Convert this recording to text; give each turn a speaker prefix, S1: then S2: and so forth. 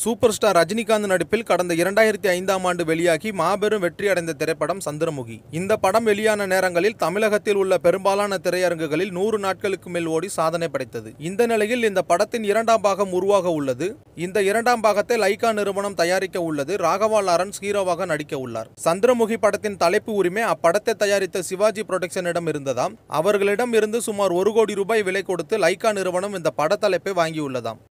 S1: super star Rajinikanth நடிப்பில் கடந்த இரண்டாயிரத்தி ஐந்தாம் ஆண்டு வெளியாகி மாபெரும் வெற்றியடைந்த திரைப்படம் சந்திரமுகி இந்த படம் வெளியான நேரங்களில் தமிழகத்தில் உள்ள பெரும்பாலான திரையரங்குகளில் நூறு நாட்களுக்கு மேல் ஓடி சாதனை படைத்தது இந்த நிலையில் இந்த படத்தின் இரண்டாம் பாகம் உருவாக உள்ளது இந்த இரண்டாம் பாகத்தை லைகா நிறுவனம் தயாரிக்க உள்ளது ராகவா லாரன்ஸ் ஹீரோவாக நடிக்க உள்ளார் சந்திரமுகி படத்தின் தலைப்பு உரிமை அப்படத்தை தயாரித்த சிவாஜி புரொடக்ஷனிடம் இருந்ததாம் அவர்களிடம் இருந்து சுமார் ஒரு கோடி ரூபாய் விலை கொடுத்து லைகா நிறுவனம் இந்த பட தலைப்பை வாங்கியுள்ளதாம்